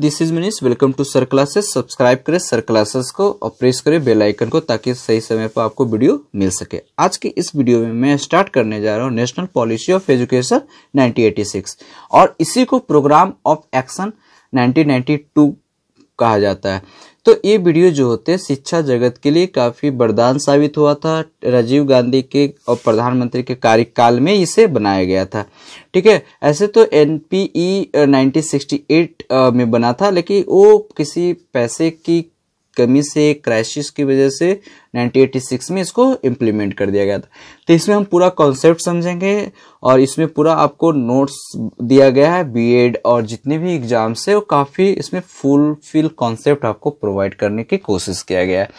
This is मिनिस welcome to sir classes subscribe करें sir classes को और प्रेस करें बेल आइकन को ताकि सही समय पर आपको वीडियो मिल सके आज की इस वीडियो में मैं स्टार्ट करने जा रहा हूँ नेशनल पॉलिसी ऑफ एजुकेशन 1986 और इसी को प्रोग्राम ऑफ एक्शन 1992 कहा जाता है तो ये वीडियो जो होते हैं शिक्षा जगत के लिए काफ़ी वरदान साबित हुआ था राजीव गांधी के और प्रधानमंत्री के कार्यकाल में इसे बनाया गया था ठीक है ऐसे तो एन पी ई नाइनटीन में बना था लेकिन वो किसी पैसे की कमी से क्राइसिस की वजह से 1986 में इसको इम्प्लीमेंट कर दिया गया था तो इसमें हम पूरा कॉन्सेप्ट समझेंगे और इसमें पूरा आपको नोट्स दिया गया है बीएड और जितने भी एग्जाम्स है वो काफ़ी इसमें फिल कॉन्सेप्ट आपको प्रोवाइड करने की कोशिश किया गया है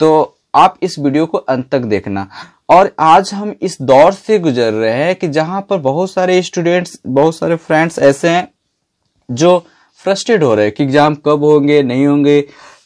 तो आप इस वीडियो को अंत तक देखना और आज हम इस दौर से गुजर रहे हैं कि जहाँ पर बहुत सारे स्टूडेंट्स बहुत सारे फ्रेंड्स ऐसे हैं जो फ्रस्ट्रेट हो रहे हैं कि एग्ज़ाम कब होंगे नहीं होंगे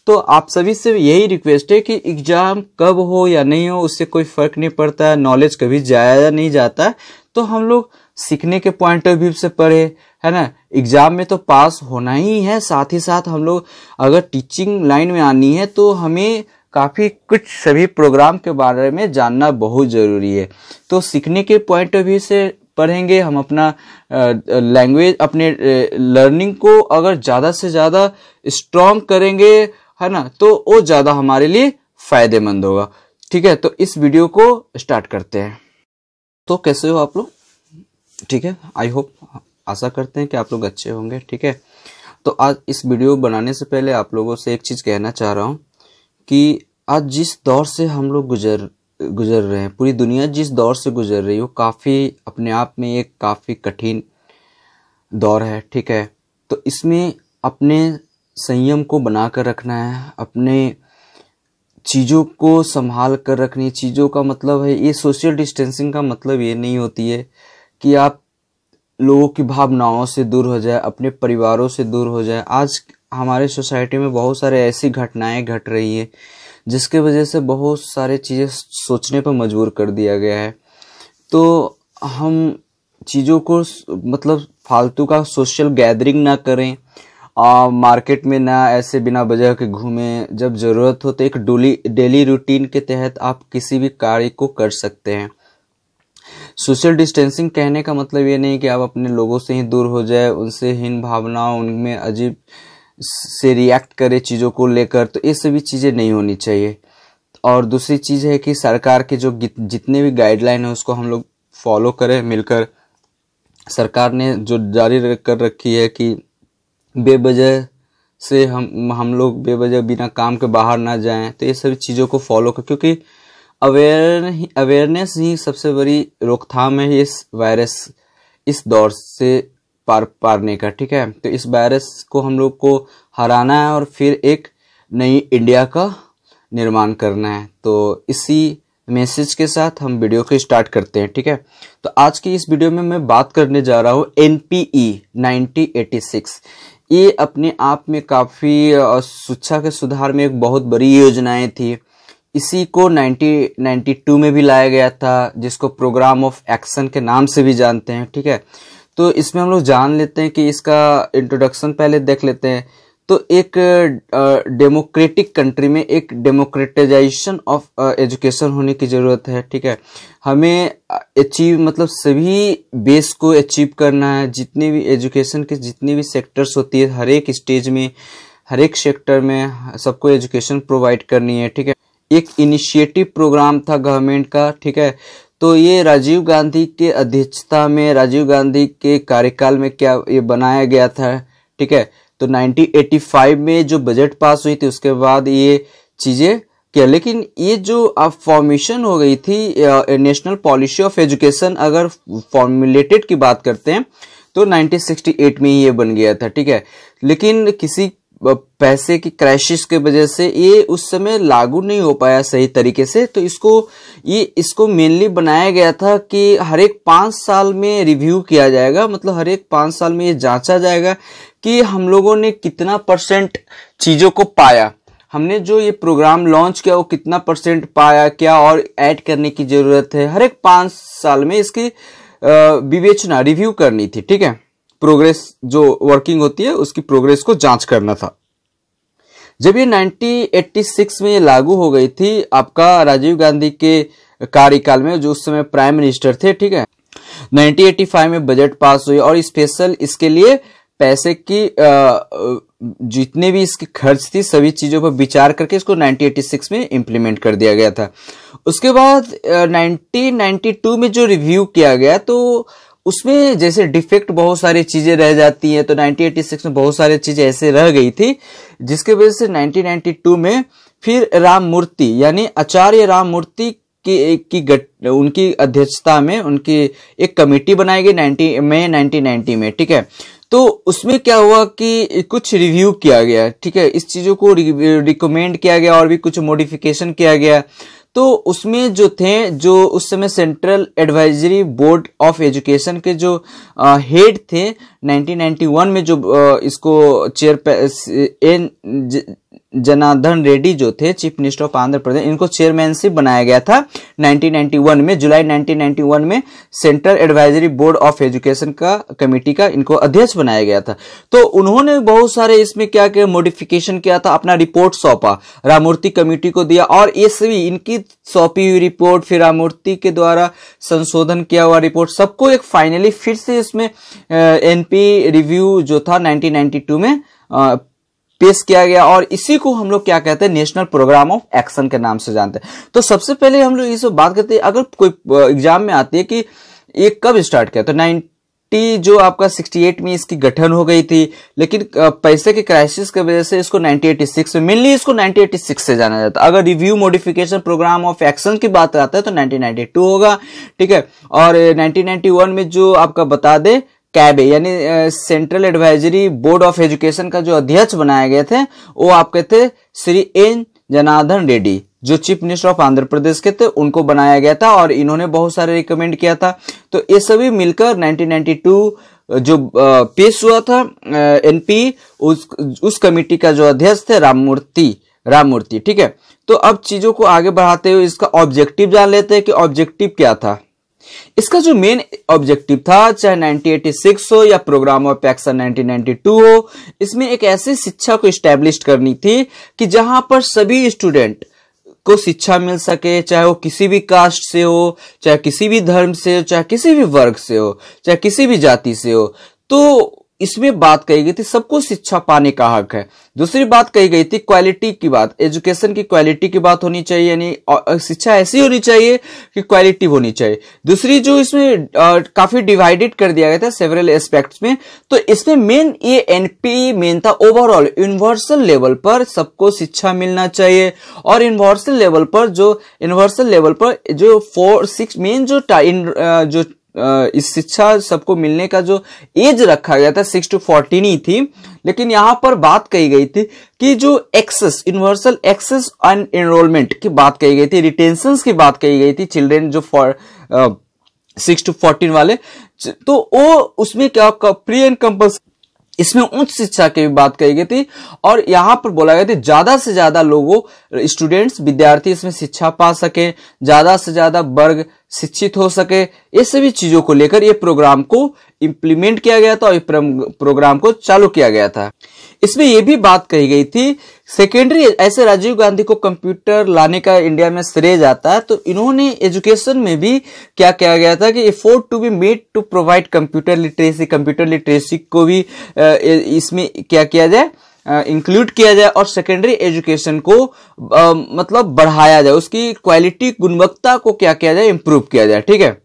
तो आप सभी से यही रिक्वेस्ट है कि एग्ज़ाम कब हो या नहीं हो उससे कोई फ़र्क नहीं पड़ता है नॉलेज कभी जाया नहीं जाता तो हम लोग सीखने के पॉइंट ऑफ व्यू से पढ़े है ना एग्ज़ाम में तो पास होना ही है साथ ही साथ हम लोग अगर टीचिंग लाइन में आनी है तो हमें काफ़ी कुछ सभी प्रोग्राम के बारे में जानना बहुत ज़रूरी है तो सीखने के पॉइंट ऑफ व्यू से पढ़ेंगे हम अपना लैंग्वेज अपने लर्निंग को अगर ज़्यादा से ज़्यादा स्ट्रॉन्ग करेंगे है ना तो वो ज़्यादा हमारे लिए फ़ायदेमंद होगा ठीक है तो इस वीडियो को स्टार्ट करते हैं तो कैसे हो आप लोग ठीक है आई होप आशा करते हैं कि आप लोग अच्छे होंगे ठीक है तो आज इस वीडियो बनाने से पहले आप लोगों से एक चीज़ कहना चाह रहा हूं कि आज जिस दौर से हम लोग गुजर गुजर रहे हैं पूरी दुनिया जिस दौर से गुजर रही है वो काफ़ी अपने आप में एक काफ़ी कठिन दौर है ठीक है तो इसमें अपने संयम को बना कर रखना है अपने चीज़ों को संभाल कर रखनी चीज़ों का मतलब है ये सोशल डिस्टेंसिंग का मतलब ये नहीं होती है कि आप लोगों की भावनाओं से दूर हो जाए अपने परिवारों से दूर हो जाए आज हमारे सोसाइटी में बहुत सारे ऐसी घटनाएं घट रही हैं जिसके वजह से बहुत सारे चीज़ें सोचने पर मजबूर कर दिया गया है तो हम चीज़ों को मतलब फालतू का सोशल गैदरिंग ना करें आ, मार्केट में ना ऐसे बिना वजह के घूमें जब ज़रूरत हो तो एक डोली डेली रूटीन के तहत आप किसी भी कार्य को कर सकते हैं सोशल डिस्टेंसिंग कहने का मतलब ये नहीं कि आप अपने लोगों से ही दूर हो जाए उनसे हीन भावनाओं उनमें अजीब से रिएक्ट करें चीज़ों को लेकर तो ये सभी चीज़ें नहीं होनी चाहिए और दूसरी चीज़ है कि सरकार के जो जितने भी गाइडलाइन है उसको हम लोग फॉलो करें मिलकर सरकार ने जो जारी कर रखी है कि बेवजह से हम हम लोग बेवजह बिना काम के बाहर ना जाएं तो ये सभी चीज़ों को फॉलो कर क्योंकि अवेयर अवेयरनेस ही सबसे बड़ी रोकथाम है इस वायरस इस दौर से पार पारने का ठीक है तो इस वायरस को हम लोग को हराना है और फिर एक नई इंडिया का निर्माण करना है तो इसी मैसेज के साथ हम वीडियो को स्टार्ट करते हैं ठीक है तो आज की इस वीडियो में मैं बात करने जा रहा हूँ N P E e ninety eighty six ये अपने आप में काफ़ी शिक्षा के सुधार में एक बहुत बड़ी योजनाएं थी इसी को 90 में भी लाया गया था जिसको प्रोग्राम ऑफ एक्शन के नाम से भी जानते हैं ठीक है तो इसमें हम लोग जान लेते हैं कि इसका इंट्रोडक्शन पहले देख लेते हैं तो एक डेमोक्रेटिक कंट्री में एक डेमोक्रेटाइजेशन ऑफ एजुकेशन होने की ज़रूरत है ठीक है हमें अचीव मतलब सभी बेस को अचीव करना है जितने भी एजुकेशन के जितने भी सेक्टर्स होती है हर एक स्टेज में हर एक सेक्टर में सबको एजुकेशन प्रोवाइड करनी है ठीक है एक इनिशिएटिव प्रोग्राम था गवर्नमेंट का ठीक है तो ये राजीव गांधी के अध्यक्षता में राजीव गांधी के कार्यकाल में क्या ये बनाया गया था ठीक है तो 1985 में जो बजट पास हुई थी उसके बाद ये चीज़ें किया लेकिन ये जो अब फॉर्मेशन हो गई थी नेशनल पॉलिसी ऑफ एजुकेशन अगर फॉर्मुलेटेड की बात करते हैं तो 1968 में ही ये बन गया था ठीक है लेकिन किसी पैसे की क्राइसिस की वजह से ये उस समय लागू नहीं हो पाया सही तरीके से तो इसको ये इसको मेनली बनाया गया था कि हर एक पाँच साल में रिव्यू किया जाएगा मतलब हर एक पाँच साल में ये जांचा जाएगा कि हम लोगों ने कितना परसेंट चीज़ों को पाया हमने जो ये प्रोग्राम लॉन्च किया वो कितना परसेंट पाया क्या और ऐड करने की ज़रूरत है हर एक पाँच साल में इसकी विवेचना रिव्यू करनी थी ठीक है प्रोग्रेस जो वर्किंग होती है उसकी प्रोग्रेस को जांच करना था जब ये 1986 में लागू हो गई थी आपका राजीव गांधी के कार्यकाल में जो उस समय प्राइम मिनिस्टर थे ठीक है 1985 में बजट पास हुई और स्पेशल इसके लिए पैसे की जितने भी इसकी खर्च थी सभी चीज़ों पर विचार करके इसको 1986 में इंप्लीमेंट कर दिया गया था उसके बाद 1992 में जो रिव्यू किया गया तो उसमें जैसे डिफेक्ट बहुत सारी चीजें रह जाती हैं तो 1986 में बहुत सारी चीजें ऐसे रह गई थी जिसके वजह से 1992 में फिर राम मूर्ति यानी आचार्य राम मूर्ति की की गट, उनकी अध्यक्षता में उनकी एक कमेटी बनाई गई नाइनटी में नाइनटीन में ठीक है तो उसमें क्या हुआ कि कुछ रिव्यू किया गया ठीक है इस चीज़ों को रिकमेंड किया गया और भी कुछ मॉडिफिकेशन किया गया तो उसमें जो थे जो उस समय central advisory board of education के जो हेड थे 1991 में जो इसको चेयर एन जनार्दन रेड्डी जो थे chief minister of Andhra Pradesh इनको चेयरमैनशिप बनाया गया था 1991 में जुलाई 1991 में central advisory board of education का कमेटी का इनको अध्यक्ष बनाया गया था तो उन्होंने बहुत सारे इसमें क्या किया मॉडिफिकेशन किया था अपना रिपोर्ट सौंपा रामूर्ति कमेटी को दिया और ये सभी इनकी सौंपी हुई रिपोर्ट फिर रामूर्ति के द्वारा संशोधन किया हुआ रिपोर्ट सबको एक फाइनली फिर से इसमें एनपी रिव्यू जो था नाइनटीन में पेश किया गया और इसी को हम लोग क्या कहते हैं नेशनल प्रोग्राम ऑफ एक्शन के नाम से जानते हैं तो सबसे पहले हम लोग इस बात करते हैं अगर कोई एग्जाम में आती है कि ये कब स्टार्ट किया तो नाइन्टी जो आपका 68 में इसकी गठन हो गई थी लेकिन पैसे के क्राइसिस की वजह से इसको 1986 में मेनली इसको 1986 से जाना जाता है अगर review modification program of action की बात आता है तो 1992 होगा ठीक है और 1991 में जो आपका बता दे कैबे यानी central advisory board of education का जो अध्यक्ष बनाए गए थे वो आपके थे श्री एन जनार्दन रेड्डी जो chief minister of Andhra Pradesh के थे उनको बनाया गया था और इन्होंने बहुत सारे रिकमेंड किया था तो ये सभी मिलकर 1992 जो पेश हुआ था एनपी उस उस कमेटी का जो अध्यक्ष थे राममूर्ति राममूर्ति ठीक है तो अब चीजों को आगे बढ़ाते हुए इसका ऑब्जेक्टिव जान लेते हैं कि ऑब्जेक्टिव क्या था इसका जो मेन ऑब्जेक्टिव था चाहे 1986 हो या प्रोग्राम ऑफ एक्शन 1992 हो इसमें एक ऐसी शिक्षा को स्टेब्लिश करनी थी कि जहां पर सभी स्टूडेंट को शिक्षा मिल सके चाहे वो किसी भी कास्ट से हो चाहे किसी भी धर्म से हो चाहे किसी भी वर्ग से हो चाहे किसी भी जाति से हो तो इसमें बात कही गई थी सबको शिक्षा पाने का हक है दूसरी बात कही गई थी क्वालिटी की बात एजुकेशन की क्वालिटी की बात होनी चाहिए यानी शिक्षा ऐसी होनी चाहिए कि क्वालिटी होनी चाहिए दूसरी जो इसमें आ, काफी डिवाइडेड कर दिया गया था सेवरल एस्पेक्ट्स में तो इसमें मेन ये एनपी मेन था ओवरऑल यूनिवर्सल लेवल पर सबको शिक्षा मिलना चाहिए और यूनिवर्सल लेवल पर जो यूनिवर्सल लेवल पर जो फोर सिक्स मेन जो जो इस शिक्षा सबको मिलने का जो एज रखा गया था सिक्स टू फोर्टीन ही थी लेकिन यहाँ पर बात कही गई थी कि जो access universal access and enrolment की बात कही गई थी रिटेंशन की बात कही गई थी चिल्ड्रेन जो फॉर सिक्स टू फोर्टीन वाले तो वो उसमें क्या प्री एंड कंपल्स इसमें उच्च शिक्षा की भी बात कही गई थी और यहाँ पर बोला गया था ज्यादा से ज्यादा लोगों स्टूडेंट्स विद्यार्थी इसमें शिक्षा पा सके ज्यादा से ज्यादा वर्ग शिक्षित हो सके ये सभी चीजों को लेकर ये प्रोग्राम को इम्प्लीमेंट किया गया था और प्रोग्राम को चालू किया गया था इसमें यह भी बात कही गई थी सेकेंडरी ऐसे राजीव गांधी को कंप्यूटर लाने का इंडिया में श्रेय जाता है तो इन्होंने एजुकेशन में भी क्या किया गया था कि afford to be made to provide computer literacy computer literacy को भी इसमें क्या किया जाए इंक्लूड किया जाए और सेकेंडरी एजुकेशन को आ, मतलब बढ़ाया जाए उसकी क्वालिटी गुणवत्ता को क्या किया जाए इंप्रूव किया जाए ठीक है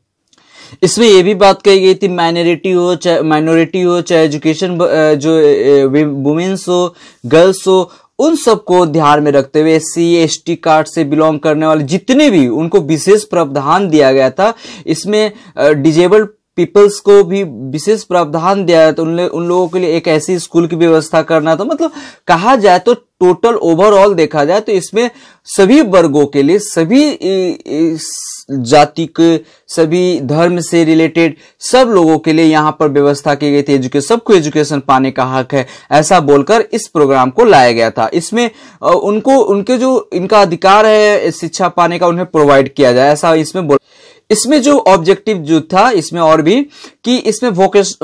इसमें यह भी बात कही गई थी माइनॉरिटी हो चाहे माइनॉरिटी हो चाहे एजुकेशन जो वुमेन्स हो गर्ल्स हो उन सबको ध्यान में रखते हुए एस सी टी कार्ड से बिलोंग करने वाले जितने भी उनको विशेष प्रावधान दिया गया था इसमें डिजेबल्ड पीपल्स को भी विशेष प्रावधान दिया जाए तो उन, उन लोगों के लिए एक ऐसी स्कूल की व्यवस्था करना तो मतलब कहा जाए तो टोटल ओवरऑल देखा जाए तो इसमें सभी वर्गों के लिए सभी जाति के सभी धर्म से रिलेटेड सब लोगों के लिए यहाँ पर व्यवस्था की गई थी एजुकेशन सबको एजुकेशन पाने का हक है ऐसा बोलकर इस प्रोग्राम को लाया गया था इसमें उनको उनके जो इनका अधिकार है शिक्षा पाने का उन्हें प्रोवाइड किया जाए ऐसा इसमें बोला इसमें जो ऑब्जेक्टिव जो था इसमें और भी कि इसमें वोकेश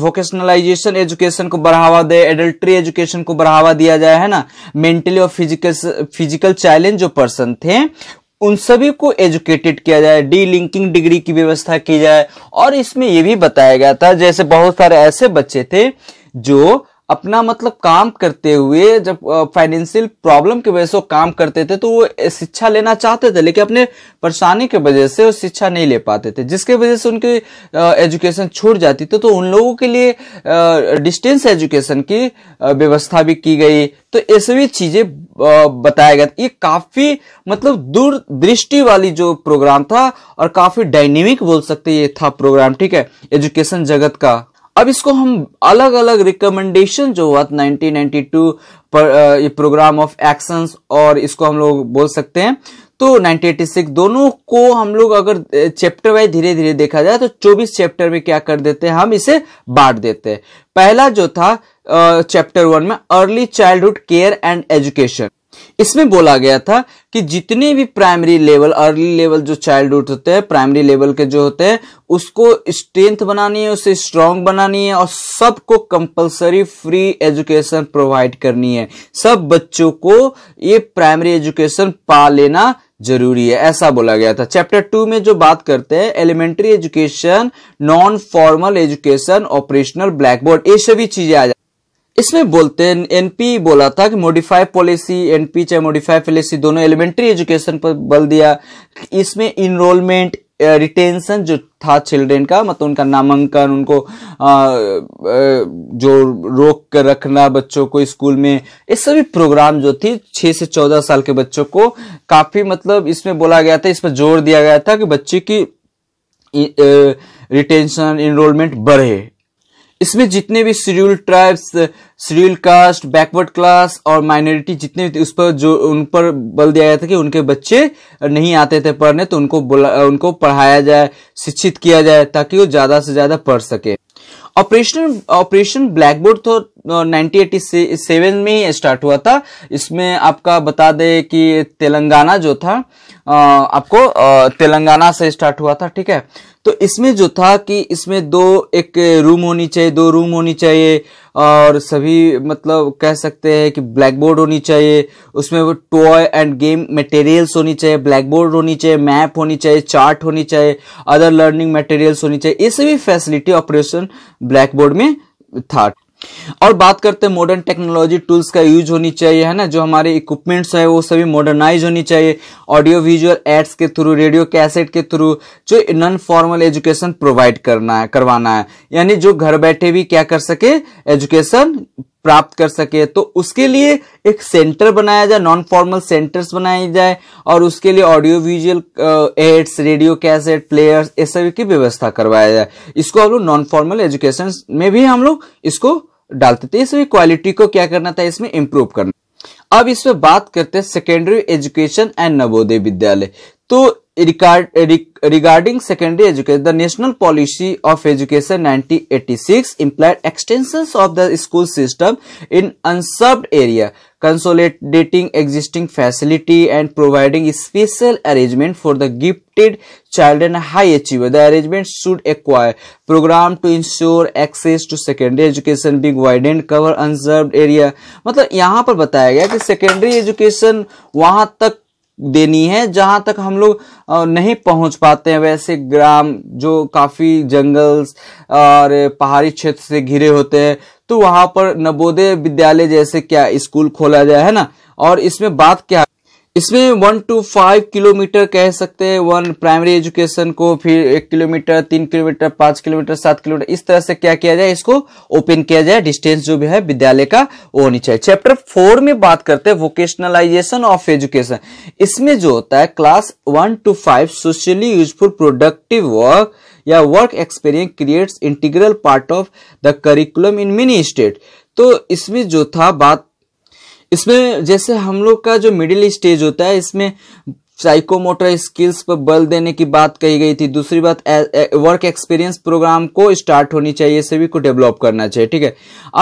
वोकेशनलाइजेशन एजुकेशन को बढ़ावा दे एडल्ट्री एजुकेशन को बढ़ावा दिया जाए है ना मेंटली और फिजिकल फिजिकल चैलेंज जो पर्सन थे उन सभी को एजुकेटेड किया जाए डी लिंकिंग डिग्री की व्यवस्था की जाए और इसमें यह भी बताया गया था जैसे बहुत सारे ऐसे बच्चे थे जो अपना मतलब काम करते हुए जब फाइनेंशियल प्रॉब्लम की वजह से काम करते थे तो वो शिक्षा लेना चाहते थे लेकिन अपने परेशानी की वजह से वो शिक्षा नहीं ले पाते थे जिसके वजह से उनकी एजुकेशन छूट जाती थी तो उन लोगों के लिए डिस्टेंस एजुकेशन की व्यवस्था भी की गई तो ये सभी चीजें बताया गया ये काफी मतलब दूरदृष्टि वाली जो प्रोग्राम था और काफी डायनेमिक बोल सकते ये था प्रोग्राम ठीक है एजुकेशन जगत का अब इसको हम अलग अलग रिकमेंडेशन जो हुआ नाइनटीन पर ये प्रोग्राम ऑफ एक्शंस और इसको हम लोग बोल सकते हैं तो 1986 दोनों को हम लोग अगर चैप्टर वाइज धीरे धीरे देखा जाए तो 24 चैप्टर में क्या कर देते हैं हम इसे बांट देते हैं पहला जो था चैप्टर वन में early childhood care and education इसमें बोला गया था कि जितने भी प्राइमरी लेवल अर्ली लेवल जो चाइल्डहुड होते हैं प्राइमरी लेवल के जो होते हैं उसको स्ट्रेंथ बनानी है उसे स्ट्रांग बनानी है और सबको कंपलसरी फ्री एजुकेशन प्रोवाइड करनी है सब बच्चों को ये प्राइमरी एजुकेशन पा लेना जरूरी है ऐसा बोला गया था चैप्टर टू में जो बात करते हैं elementary education non formal education operational black board ये सभी चीजें आ जाती इसमें बोलते हैं एनपी बोला था कि मॉडिफाई पॉलिसी एनपी चाहे मॉडिफाई पॉलिसी दोनों एलिमेंट्री एजुकेशन पर बल दिया इसमें इनरोलमेंट रिटेंशन जो था चिल्ड्रेन का मतलब उनका नामांकन उनको आ, जो रोक कर रखना बच्चों को स्कूल में ये सभी प्रोग्राम जो थी छह से चौदह साल के बच्चों को काफ़ी मतलब इसमें बोला गया था इस पर जोर दिया गया था कि बच्चे की रिटेंशन इनरोलमेंट बढ़े इसमें जितने भी schedule tribes schedule caste backward class और माइनॉरिटी जितने भी उस पर जो उन पर बल दिया गया था कि उनके बच्चे नहीं आते थे पढ़ने तो उनको बुला उनको पढ़ाया जाए शिक्षित किया जाए ताकि वो ज़्यादा से ज़्यादा पढ़ सके ऑपरेशन ऑपरेशन ब्लैकबोर्ड तो 1987 में स्टार्ट हुआ था इसमें आपका बता दें कि तेलंगाना जो था आपको तेलंगाना से स्टार्ट हुआ था ठीक है तो इसमें जो था कि इसमें दो एक रूम होनी चाहिए दो रूम होनी चाहिए और सभी मतलब कह सकते हैं कि ब्लैक बोर्ड होनी चाहिए उसमें वो टॉय एंड गेम मटेरियल्स होनी चाहिए ब्लैक बोर्ड होनी चाहिए मैप होनी चाहिए चार्ट होनी चाहिए अदर लर्निंग मटेरियल्स होनी चाहिए ये सभी फैसिलिटी ऑपरेशन ब्लैक बोर्ड में था और बात करते हैं मॉडर्न टेक्नोलॉजी टूल्स का यूज होनी चाहिए है ना जो हमारे इक्विपमेंट्स है वो सभी मॉडर्नाइज होनी चाहिए ऑडियो विजुअल एड्स के थ्रू रेडियो कैसेट के थ्रू जो नॉन फॉर्मल एजुकेशन प्रोवाइड करना है करवाना है यानी जो घर बैठे भी क्या कर सके एजुकेशन प्राप्त कर सके तो उसके लिए एक सेंटर बनाया जाए नॉन फॉर्मल सेंटर्स बनाए जाए और उसके लिए audio visual aids radio cassette players ये सभी की व्यवस्था करवाया जाए इसको हम लोग नॉन फॉर्मल एजुकेशन में भी हम लोग इसको डालते थे इस क्वालिटी को क्या करना था इसमें इंप्रूव करना अब इसमें बात करते हैं secondary education and Navodaya Vidyalaya तो regarding secondary education the national policy of education 1986 implied extension of the school system in unserved area consolidating existing facility and providing special arrangement for the gifted child and high achiever the arrangement should acquire program to ensure access to secondary education big wide and cover unserved area मतलब यहां पर बताया गया कि secondary education वहां तक देनी है जहां तक हम लोग नहीं पहुंच पाते हैं वैसे ग्राम जो काफ़ी जंगल्स और पहाड़ी क्षेत्र से घिरे होते हैं तो वहां पर नवोदय विद्यालय जैसे क्या स्कूल खोला जाए है ना और इसमें बात क्या इसमें वन टू फाइव किलोमीटर कह सकते हैं वन प्राइमरी एजुकेशन को फिर एक किलोमीटर तीन किलोमीटर पांच किलोमीटर सात किलोमीटर इस तरह से क्या किया जाए इसको ओपन किया जाए डिस्टेंस जो भी है विद्यालय का वो होनी चाहिए चैप्टर फोर में बात करते हैं वोकेशनलाइजेशन ऑफ एजुकेशन इसमें जो होता है class one to five socially useful productive work या work experience creates integral part of the curriculum in many state तो इसमें जो था बात इसमें जैसे हम लोग का जो मिडिल स्टेज होता है इसमें साइकोमोटर स्किल्स पर बल देने की बात कही गई थी दूसरी बात वर्क एक्सपीरियंस प्रोग्राम को स्टार्ट होनी चाहिए सभी को डेवलप करना चाहिए ठीक है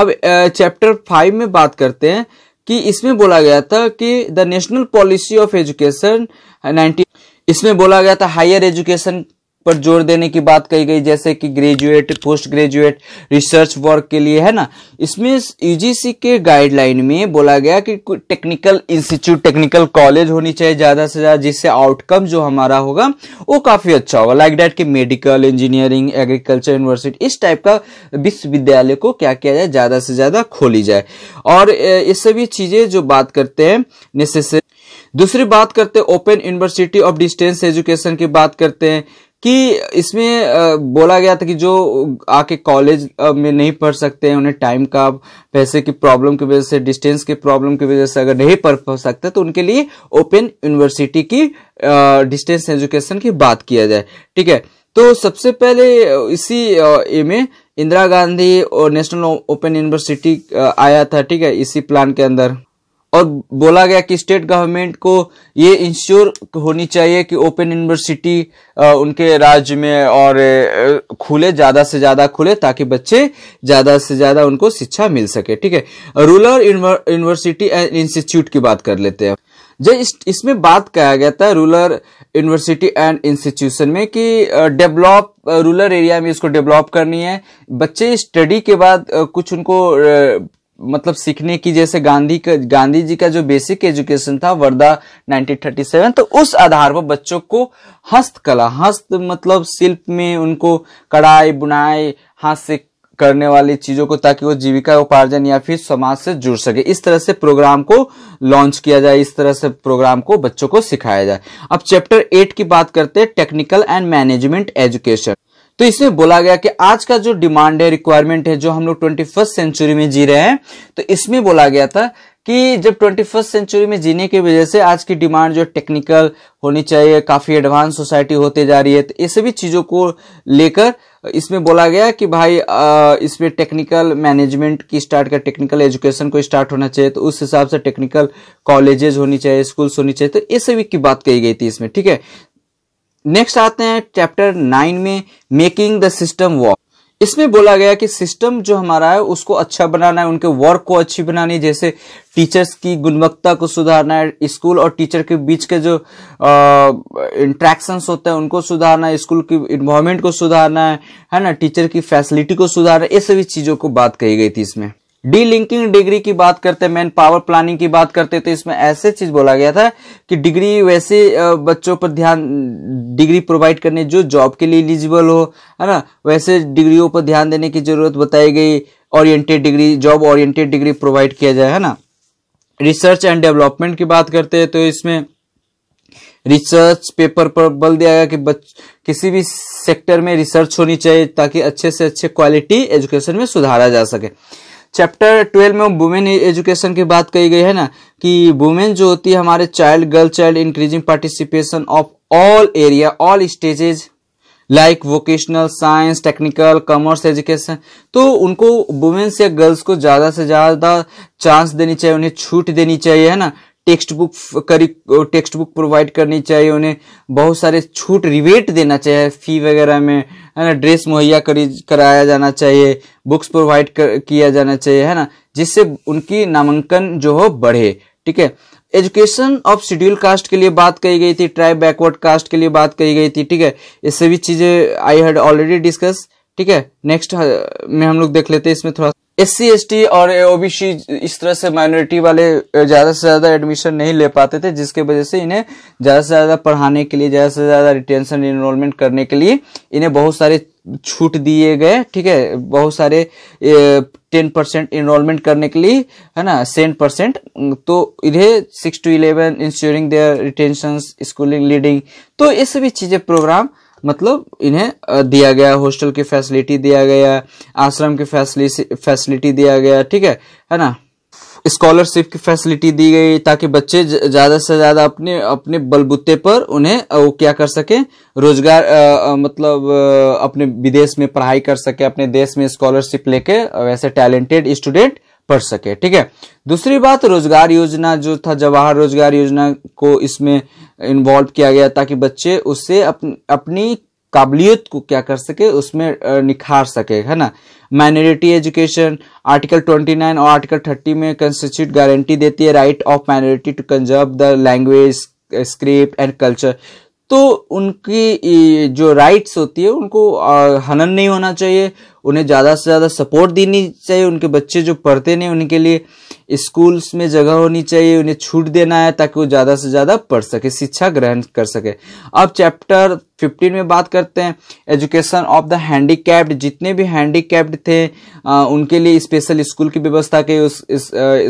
अब चैप्टर फाइव में बात करते हैं कि इसमें बोला गया था कि the national policy of education nineteen इसमें बोला गया था हायर एजुकेशन पर जोर देने की बात कही गई जैसे कि graduate post graduate research work के लिए है ना इसमें यूजीसी e के गाइडलाइन में बोला गया कि टेक्निकल इंस्टीट्यूट टेक्निकल कॉलेज होनी चाहिए ज़्यादा से ज़्यादा जिससे आउटकम जो हमारा होगा वो काफ़ी अच्छा होगा लाइक डैट कि मेडिकल इंजीनियरिंग एग्रीकल्चर यूनिवर्सिटी इस टाइप का विश्वविद्यालय को क्या किया जाए ज़्यादा से ज़्यादा खोली जाए और ये सभी चीज़ें जो बात करते हैं नेसेसरी दूसरी बात करते हैं open university of distance education की बात करते हैं कि इसमें बोला गया था कि जो आके कॉलेज में नहीं पढ़ सकते हैं उन्हें टाइम का पैसे की प्रॉब्लम की वजह से डिस्टेंस की प्रॉब्लम की वजह से अगर नहीं पढ़ सकते तो उनके लिए ओपन यूनिवर्सिटी की डिस्टेंस एजुकेशन की बात किया जाए ठीक है तो सबसे पहले इसी ए में इंदिरा गांधी और नेशनल ओपन यूनिवर्सिटी आया था ठीक है इसी प्लान के अंदर और बोला गया कि स्टेट गवर्नमेंट को ये इंश्योर होनी चाहिए कि ओपन यूनिवर्सिटी उनके राज्य में और खुले ज़्यादा से ज़्यादा खुले ताकि बच्चे ज़्यादा से ज़्यादा उनको शिक्षा मिल सके ठीक है रूरल यूनिवर्सिटी एंड इंस्टीट्यूट की बात कर लेते हैं जब इस, इसमें बात कहा गया था रूरल यूनिवर्सिटी एंड इंस्टीट्यूशन में कि डेवलप रूरल एरिया में इसको डेवलप करनी है बच्चे स्टडी के बाद कुछ उनको मतलब सीखने की जैसे गांधी का गांधी जी का जो बेसिक एजुकेशन था वर्धा 1937 तो उस आधार पर बच्चों को हस्तकला हस्त मतलब शिल्प में उनको कढ़ाई बुनाई हाथ से करने वाली चीजों को ताकि वो जीविका उपार्जन या फिर समाज से जुड़ सके इस तरह से प्रोग्राम को लॉन्च किया जाए इस तरह से प्रोग्राम को बच्चों को सिखाया जाए अब चैप्टर एट की बात करते हैं टेक्निकल एंड मैनेजमेंट एजुकेशन तो इसमें बोला गया कि आज का जो डिमांड है रिक्वायरमेंट है जो हम लोग ट्वेंटी सेंचुरी में जी रहे हैं तो इसमें बोला गया था कि जब ट्वेंटी फर्स्ट सेंचुरी में जीने की वजह से आज की डिमांड जो टेक्निकल होनी चाहिए काफी एडवांस सोसाइटी होते जा रही है तो ये सभी चीजों को लेकर इसमें बोला गया कि भाई इसमें टेक्निकल मैनेजमेंट की स्टार्ट कर टेक्निकल एजुकेशन को स्टार्ट होना चाहिए तो उस हिसाब से टेक्निकल कॉलेजेस होनी चाहिए स्कूल्स होनी चाहिए तो ये सभी की बात कही गई थी इसमें ठीक है नेक्स्ट आते हैं चैप्टर नाइन में मेकिंग द सिस्टम वॉक इसमें बोला गया कि सिस्टम जो हमारा है उसको अच्छा बनाना है उनके वर्क को अच्छी बनानी है जैसे टीचर्स की गुणवत्ता को सुधारना है स्कूल और टीचर के बीच के जो इंट्रैक्शंस होते हैं उनको सुधारना है स्कूल की इन्वायरमेंट को सुधारना है है ना टीचर की फैसिलिटी को सुधारना ये सभी चीज़ों को बात कही गई थी इसमें डी लिंकिंग डिग्री की बात करते हैं मैन पावर प्लानिंग की बात करते हैं तो इसमें ऐसे चीज बोला गया था कि डिग्री वैसे बच्चों पर ध्यान डिग्री प्रोवाइड करने जो जॉब के लिए एलिजिबल हो है ना वैसे डिग्रियों पर ध्यान देने की जरूरत बताई गई oriented degree job oriented degree provide किया जाए है ना रिसर्च एंड डेवलपमेंट की बात करते हैं तो इसमें रिसर्च पेपर पर बल दिया गया कि बच किसी भी सेक्टर में रिसर्च होनी चाहिए ताकि अच्छे से अच्छे क्वालिटी एजुकेशन में सुधारा जा सके चैप्टर ट्वेल्व में वुमेन एजुकेशन की बात कही गई है ना कि वुमेन जो होती है हमारे child girl child increasing participation of all area all stages like vocational science technical commerce education तो उनको वुमेन्स या गर्ल्स को ज़्यादा से ज़्यादा चांस देनी चाहिए उन्हें छूट देनी चाहिए है ना टेक्स्ट बुक करी टेक्स्ट बुक प्रोवाइड करनी चाहिए उन्हें बहुत सारे छूट रिवेट देना चाहिए फी वगैरह में है ना ड्रेस मुहैया करी कराया जाना चाहिए बुक्स प्रोवाइड किया जाना चाहिए है ना जिससे उनकी नामांकन जो हो बढ़े ठीक है एजुकेशन ऑफ शेड्यूल कास्ट के लिए बात कही गई थी ट्राइब बैकवर्ड कास्ट के लिए बात कही गई थी ठीक है ये सभी चीजें आई हैड ऑलरेडी डिस्कस ठीक है नेक्स्ट में हम लोग देख लेते हैं इसमें थोड़ा एस सी और ओबीसी इस तरह से माइनॉरिटी वाले ज़्यादा से ज़्यादा एडमिशन नहीं ले पाते थे जिसके वजह से इन्हें ज़्यादा से ज़्यादा पढ़ाने के लिए ज़्यादा से ज़्यादा रिटेंशन इनरोलमेंट करने के लिए इन्हें बहुत सारे छूट दिए गए ठीक है बहुत सारे टेन परसेंट इनरोलमेंट करने के लिए है ना सेवन परसेंट तो इधर six two eleven ensuring their retention schooling leading तो ये सभी चीज़ें प्रोग्राम मतलब इन्हें दिया गया हॉस्टल की फैसिलिटी दिया गया आश्रम की फैसिलिटी दिया गया ठीक है है ना स्कॉलरशिप की फैसिलिटी दी गई ताकि बच्चे ज़्यादा से ज़्यादा अपने अपने बलबूते पर उन्हें वो क्या कर सके रोजगार मतलब आ, अपने विदेश में पढ़ाई कर सके अपने देश में स्कॉलरशिप लेके वैसे टैलेंटेड स्टूडेंट पढ़ सके ठीक है दूसरी बात रोजगार योजना जो था जवाहर रोजगार योजना को इसमें इन्वॉल्व किया गया ताकि बच्चे उससे अपन, अपनी काबिलियत को क्या कर सके उसमें निखार सके है ना माइनॉरिटी एजुकेशन आर्टिकल 29 और आर्टिकल 30 में कंस्टिट्यूट गारंटी देती है right of minority to conserve the language script and culture तो उनकी जो राइट्स होती है उनको हनन नहीं होना चाहिए उन्हें ज़्यादा से ज़्यादा सपोर्ट देनी चाहिए उनके बच्चे जो पढ़ते नहीं उनके लिए स्कूल्स में जगह होनी चाहिए उन्हें छूट देना है ताकि वो ज़्यादा से ज़्यादा पढ़ सके शिक्षा ग्रहण कर सके अब चैप्टर 15 में बात करते हैं एजुकेशन ऑफ द हैंडीकैप्ड जितने भी हैंडीकैप्ड थे आ, उनके लिए स्पेशल स्कूल की व्यवस्था की उस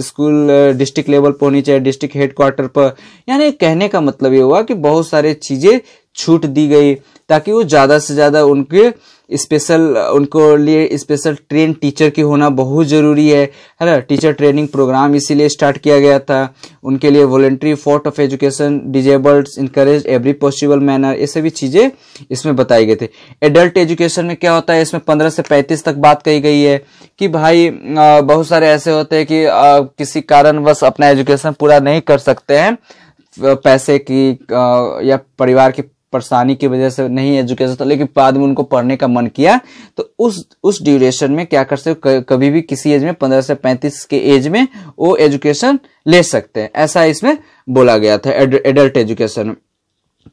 स्कूल डिस्ट्रिक्ट लेवल पर होनी चाहिए डिस्ट्रिक्ट हेडक्वार्टर पर यानी कहने का मतलब ये हुआ कि बहुत सारे चीज़ें छूट दी गई ताकि वो ज़्यादा से ज़्यादा उनके स्पेशल उनको लिए स्पेशल ट्रेन टीचर की होना बहुत ज़रूरी है है ना टीचर ट्रेनिंग प्रोग्राम इसीलिए स्टार्ट किया गया था उनके लिए voluntary effort of education disabled encourage every possible manner ये सभी चीज़ें इसमें बताई गई थी एडल्ट एजुकेशन में क्या होता है इसमें पंद्रह से पैंतीस तक बात कही गई है कि भाई बहुत सारे ऐसे होते हैं कि किसी कारणवश अपना एजुकेशन पूरा नहीं कर सकते हैं पैसे की या परिवार की परेशानी की वजह से नहीं एजुकेशन था लेकिन बाद में उनको पढ़ने का मन किया तो उस उस ड्यूरेशन में क्या कर सकते कभी भी किसी एज में पंद्रह से पैंतीस के एज में वो एजुकेशन ले सकते हैं ऐसा इसमें बोला गया था adult education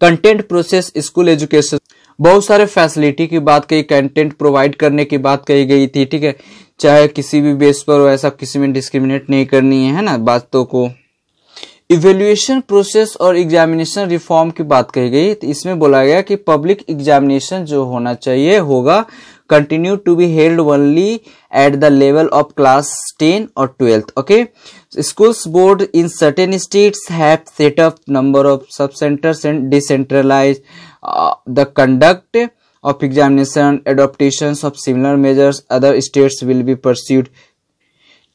content process school education बहुत सारे फैसिलिटी की बात कही कंटेंट प्रोवाइड करने की बात कही गई थी ठीक है चाहे किसी भी बेस पर हो ऐसा किसी में डिस्क्रिमिनेट नहीं करनी है ना बातों को इवेल्युएशन प्रोसेस और एग्जामिनेशन रिफॉर्म की बात कही गई तो इसमें बोला गया कि पब्लिक एग्जामिनेशन जो होना चाहिए होगा continue to be held only at the level of class ten और twelfth okay schools board in certain states have set number of sub centres and decentralise the conduct of examination adoption of similar measures other states will be pursued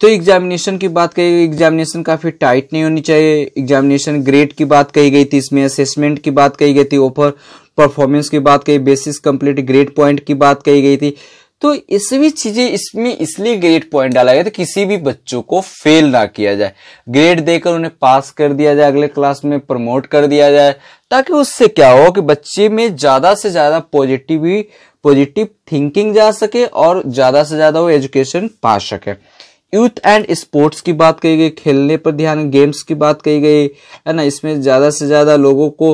तो examination की बात कही गई examination काफ़ी tight नहीं होनी चाहिए examination grade की बात कही गई थी इसमें असेसमेंट की बात कही गई थी ओपर परफॉर्मेंस की बात कही बेसिस कंप्लीट ग्रेड पॉइंट की बात कही गई थी तो ये सभी चीजें इसमें इसलिए ग्रेड पॉइंट डाला गया था किसी भी बच्चों को फेल ना किया जाए ग्रेड देकर उन्हें पास कर दिया जाए अगले क्लास में प्रमोट कर दिया जाए ताकि उससे क्या हो कि बच्चे में ज्यादा से ज्यादा पॉजिटिव पॉजिटिव थिंकिंग जा सके और ज्यादा से ज्यादा वो एजुकेशन पा सके यूथ एंड स्पोर्ट्स की बात कही गई खेलने पर ध्यान गेम्स की बात कही गई है ना इसमें ज़्यादा से ज़्यादा लोगों को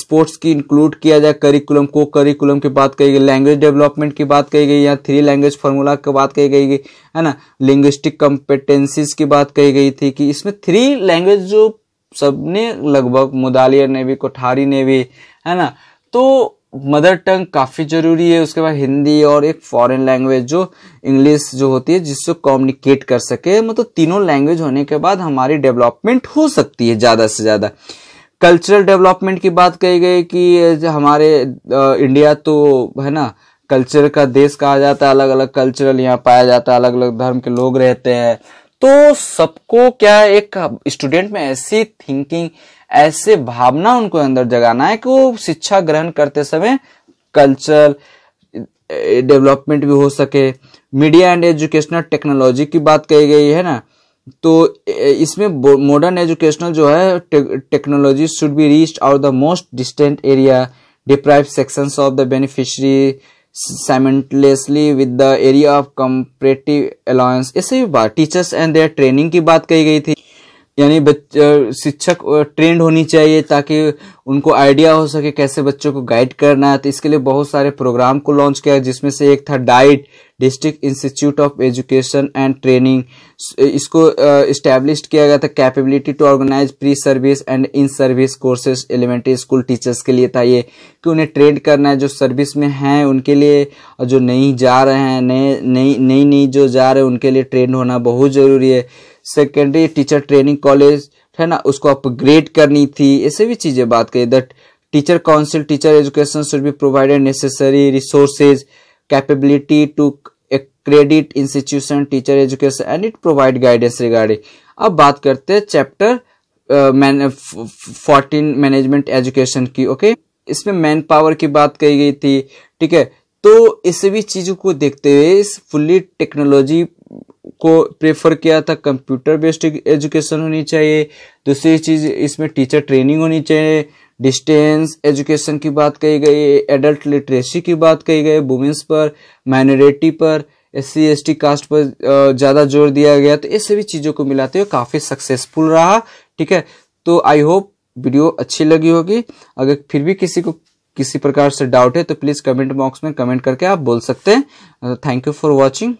स्पोर्ट्स की इंक्लूड किया जाए करिकुलम को करिकुलम की बात कही गई लैंग्वेज डेवलपमेंट की बात कही गई या थ्री लैंग्वेज फार्मूला की बात कही गई है ना लिंग्विस्टिक कॉम्पिटेंसीज की बात कही गई थी कि इसमें थ्री लैंग्वेज जो सबने लगभग मुदालियर ने भी कोठारी ने भी है ना तो मदर टंग काफ़ी ज़रूरी है उसके बाद हिंदी और एक फॉरेन लैंग्वेज जो इंग्लिश जो होती है जिससे कम्युनिकेट कर सके मतलब तीनों लैंग्वेज होने के बाद हमारी डेवलपमेंट हो सकती है ज़्यादा से ज़्यादा कल्चरल डेवलपमेंट की बात कही गई कि हमारे इंडिया तो है ना कल्चर का देश कहा जाता है अलग अलग कल्चरल यहाँ पाया जाता है अलग अलग धर्म के लोग रहते हैं तो सबको क्या एक स्टूडेंट में ऐसी थिंकिंग ऐसे भावना उनको अंदर जगाना है कि वो शिक्षा ग्रहण करते समय कल्चर डेवलपमेंट भी हो सके मीडिया एंड एजुकेशनल टेक्नोलॉजी की बात कही गई है ना तो इसमें मॉडर्न एजुकेशनल जो है technology should be reached out the most distant area deprive sections of the beneficiary simultaneously with the area of comparative allowance ऐसे भी बात टीचर्स एंड देयर ट्रेनिंग की बात कही गई थी यानी शिक्षक ट्रेंड होनी चाहिए ताकि उनको आइडिया हो सके कैसे बच्चों को गाइड करना है तो इसके लिए बहुत सारे प्रोग्राम को लॉन्च किया जिसमें से एक था DIET district institute of education and training इसको इस्टेब्लिश किया गया था capability to organise pre service and in service courses elementary school teachers के लिए था ये कि उन्हें ट्रेंड करना है जो सर्विस में हैं उनके लिए जो नहीं जा रहे हैं नए नई नई नई जो जा रहे हैं उनके लिए ट्रेंड होना बहुत ज़रूरी है सेकेंडरी टीचर ट्रेनिंग कॉलेज है ना उसको अपग्रेड करनी थी ऐसे भी चीज़ें बात करें that teacher council teacher education should be provided necessary resources capability to credit institution teacher education and it provide guidance regarding अब बात करते हैं चैप्टर फोर्टीन मैनेजमेंट एजुकेशन की ओके okay? इसमें मैन पावर की बात कही गई थी ठीक है तो इस सभी चीज़ों को देखते हुए इस फुल्ली टेक्नोलॉजी को प्रेफर किया था कंप्यूटर बेस्ड एजुकेशन होनी चाहिए दूसरी चीज़ इसमें टीचर ट्रेनिंग होनी चाहिए डिस्टेंस एजुकेशन की बात कही गई एडल्ट लिटरेसी की बात कही गई वुमेंस पर माइनॉरिटी पर एस सी कास्ट पर ज़्यादा जोर दिया गया तो ये सभी चीज़ों को मिलाते हुए काफ़ी सक्सेसफुल रहा ठीक है तो आई होप वीडियो अच्छी लगी होगी अगर फिर भी किसी को किसी प्रकार से डाउट है तो प्लीज़ कमेंट बॉक्स में कमेंट करके आप बोल सकते हैं थैंक यू फॉर वॉचिंग